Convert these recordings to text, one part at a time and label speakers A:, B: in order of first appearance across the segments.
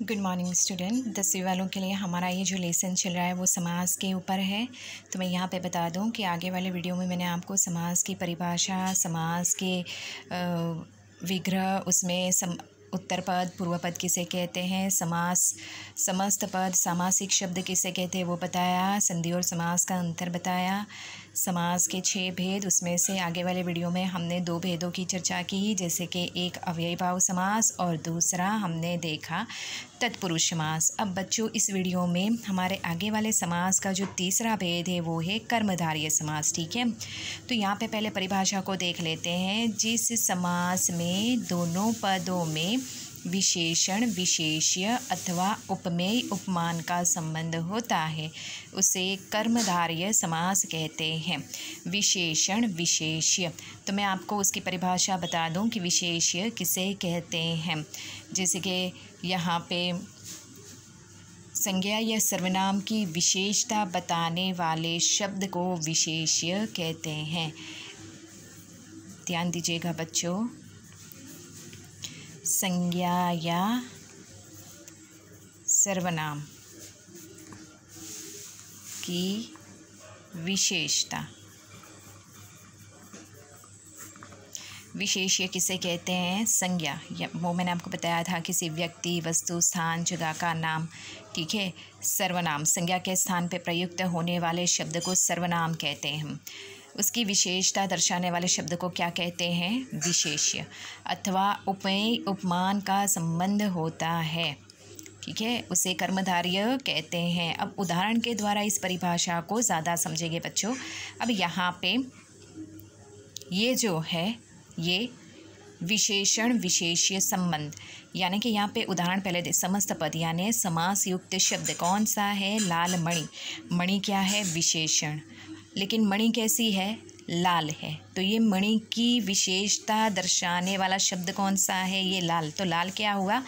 A: Good morning student दसवीं वालों के लिए हमारा ये जो लेसन चल रहा है वो समाज के ऊपर है तो मैं यहाँ पे बता दूँ कि आगे वाले वीडियो में मैंने आपको समाज की परिभाषा समाज के विग्रह उसमें सम उत्तर पद पूर्व पद किसे कहते हैं समास समस्त पद सामासिक शब्द किसे कहते हैं वो बताया संधि और समास का अंतर बताया समाज के छः भेद उसमें से आगे वाले वीडियो में हमने दो भेदों की चर्चा की जैसे कि एक भाव समास और दूसरा हमने देखा तत्पुरुष समास अब बच्चों इस वीडियो में हमारे आगे वाले समास का जो तीसरा भेद है वो है कर्मधार्य समास ठीक है तो यहाँ पे पहले परिभाषा को देख लेते हैं जिस समास में दोनों पदों में विशेषण विशेष्य अथवा उपमेय उपमान का संबंध होता है उसे कर्मधार्य समास कहते हैं विशेषण विशेष्य तो मैं आपको उसकी परिभाषा बता दूं कि विशेष्य किसे कहते हैं जैसे कि यहाँ पे संज्ञा या सर्वनाम की विशेषता बताने वाले शब्द को विशेष्य कहते हैं ध्यान दीजिएगा बच्चों संज्ञा या सर्वनाम की विशेषता विशेष्य किसे कहते हैं संज्ञा या वो मैंने आपको बताया था किसी व्यक्ति वस्तु स्थान जगह का नाम ठीक है सर्वनाम संज्ञा के स्थान पर प्रयुक्त होने वाले शब्द को सर्वनाम कहते हैं हम उसकी विशेषता दर्शाने वाले शब्द को क्या कहते हैं विशेष्य अथवा उपमेय उपमान का संबंध होता है ठीक है उसे कर्मधार्य कहते हैं अब उदाहरण के द्वारा इस परिभाषा को ज़्यादा समझेंगे बच्चों अब यहाँ पे ये जो है ये विशेषण विशेष्य संबंध यानी कि यहाँ पे उदाहरण पहले दे समस्त पद यानी समास युक्त शब्द कौन सा है लाल मणि मणि क्या है विशेषण लेकिन मणि कैसी है लाल है तो ये मणि की विशेषता दर्शाने वाला शब्द कौन सा है ये लाल तो लाल क्या हुआ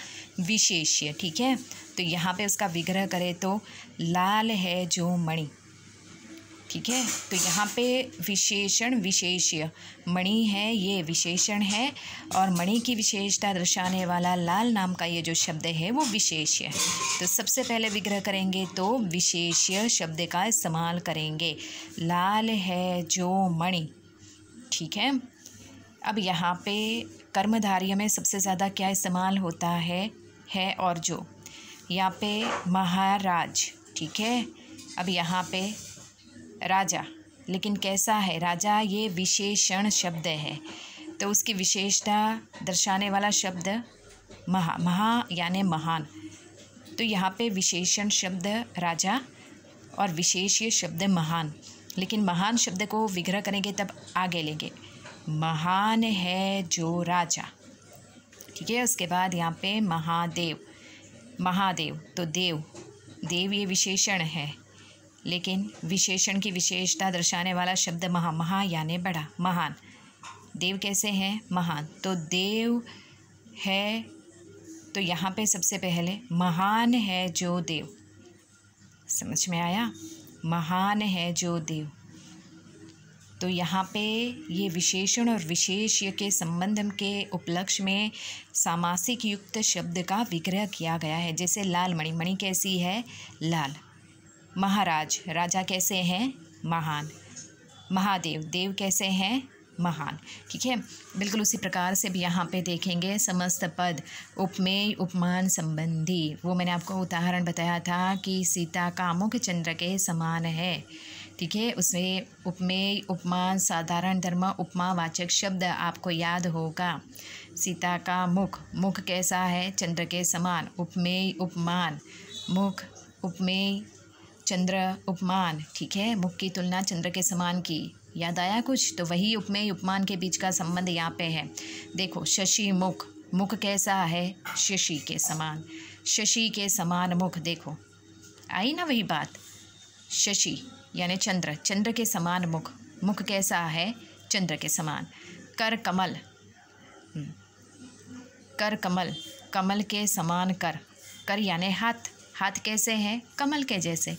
A: विशेष्य ठीक है तो यहाँ पे उसका विग्रह करें तो लाल है जो मणि ठीक है तो यहाँ पे विशेषण विशेष्य मणि है ये विशेषण है और मणि की विशेषता दर्शाने वाला लाल नाम का ये जो शब्द है वो विशेष्य है तो सबसे पहले विग्रह करेंगे तो विशेष्य शब्द का इस्तेमाल करेंगे लाल है जो मणि ठीक है अब यहाँ पे कर्मधार्य में सबसे ज़्यादा क्या इस्तेमाल होता है है और जो यहाँ पे महाराज ठीक है अब यहाँ पे राजा लेकिन कैसा है राजा ये विशेषण शब्द है तो उसकी विशेषता दर्शाने वाला शब्द महा महा यानि महान तो यहाँ पे विशेषण शब्द राजा और विशेष ये शब्द महान लेकिन महान शब्द को विग्रह करेंगे तब आगे लेंगे महान है जो राजा ठीक है उसके बाद यहाँ पे महादेव महादेव तो देव देव ये विशेषण है लेकिन विशेषण की विशेषता दर्शाने वाला शब्द महा महा यानि बड़ा महान देव कैसे हैं महान तो देव है तो यहाँ पे सबसे पहले महान है जो देव समझ में आया महान है जो देव तो यहाँ पे ये विशेषण और विशेष्य के संबंध के उपलक्ष्य में सामासिक युक्त शब्द का विग्रह किया गया है जैसे लाल मणि मणि कैसी है लाल महाराज राजा कैसे हैं महान महादेव देव कैसे हैं महान ठीक है बिल्कुल उसी प्रकार से भी यहाँ पे देखेंगे समस्त पद उपमेय उपमान संबंधी वो मैंने आपको उदाहरण बताया था कि सीता का मुख चंद्र के समान है ठीक है उसमें उपमेय उपमान साधारण धर्म उपमा वाचक शब्द आपको याद होगा सीता का मुख मुख कैसा है चंद्र के समान उपमेय उपमान मुख उपमेय चंद्र उपमान ठीक है मुख की तुलना चंद्र के समान की याद आया कुछ तो वही उपमेय उपमान के बीच का संबंध यहाँ पे है देखो शशि मुख मुख कैसा है शशि के समान शशि के समान मुख देखो आई ना वही बात शशि यानी चंद्र चंद्र के समान मुख मुख कैसा है चंद्र के समान कर कमल हम्म। कर कमल कमल के समान कर कर यानी हाथ हाथ कैसे हैं कमल के जैसे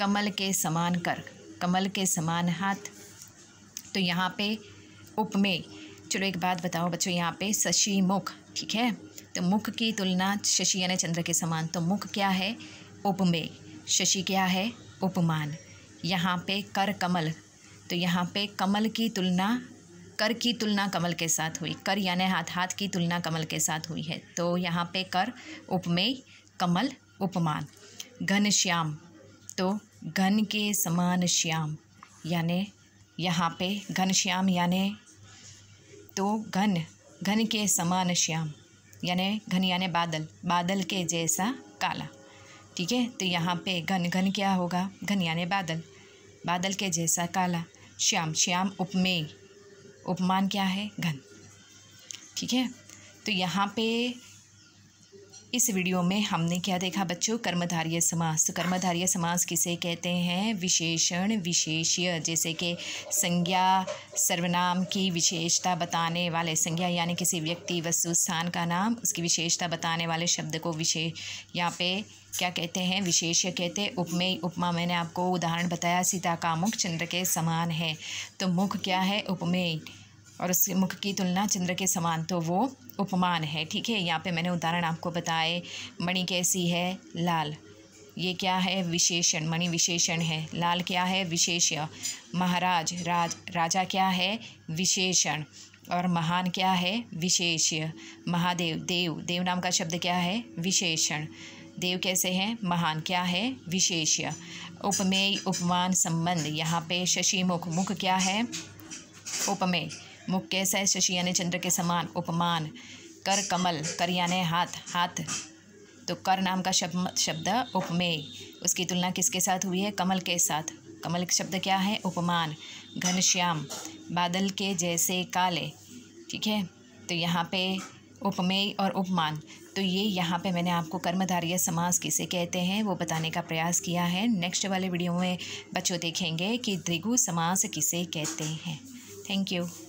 A: कमल के समान कर कमल के समान हाथ तो यहाँ पे उपमेय चलो एक बात बताओ बच्चों यहाँ पे शशि मुख ठीक है तो मुख की तुलना शशि यानी चंद्र के समान तो मुख क्या है उपमेय शशि क्या है उपमान यहाँ पे कर कमल तो यहाँ पे कमल की तुलना कर की तुलना कमल के साथ हुई कर यानी हाथ हाथ की तुलना कमल के साथ हुई है तो यहाँ पे कर उपमेय कमल उपमान घनश्याम तो घन के समान श्याम यानि यहाँ पे घन श्याम यानि तो घन घन के समान श्याम यानि घन यानि बादल बादल के जैसा काला ठीक है तो यहाँ पे घन घन क्या होगा घन यानि बादल बादल के जैसा काला श्याम श्याम उपमेय उपमान क्या है घन ठीक है तो यहाँ पे इस वीडियो में हमने क्या देखा बच्चों कर्मधार्य समास तो कर्मधार्य समास किसे कहते हैं विशेषण विशेष्य जैसे कि संज्ञा सर्वनाम की विशेषता बताने वाले संज्ञा यानी किसी व्यक्ति वस्तु स्थान का नाम उसकी विशेषता बताने वाले शब्द को विशेष यहाँ पे क्या कहते हैं विशेष्य कहते हैं उपमेय उपमा मैंने आपको उदाहरण बताया सीता का मुख चंद्र के समान है तो मुख क्या है उपमेय और उसके मुख की तुलना चंद्र के समान तो वो उपमान है ठीक है यहाँ पे मैंने उदाहरण आपको बताए मणि कैसी है लाल ये क्या है विशेषण मणि विशेषण है लाल क्या है विशेष महाराज राज राजा क्या है विशेषण और महान क्या है विशेष महादेव देव देव नाम का शब्द क्या है विशेषण देव कैसे हैं महान क्या है विशेष उपमेय उपमान संबंध यहाँ पे शशि मुख मुख क्या है उपमेय मुख कैसा है शशि यानी चंद्र के समान उपमान कर कमल कर यानी हाथ हाथ तो कर नाम का शब्द शब्द उपमेय उसकी तुलना किसके साथ हुई है कमल के साथ कमल के शब्द क्या है उपमान घनश्याम बादल के जैसे काले ठीक है तो यहाँ पे उपमेय और उपमान तो ये यहाँ पे मैंने आपको कर्मधारय समास किसे कहते हैं वो बताने का प्रयास किया है नेक्स्ट वाले वीडियो में बच्चों देखेंगे कि द्विगु समास किसे कहते हैं थैंक यू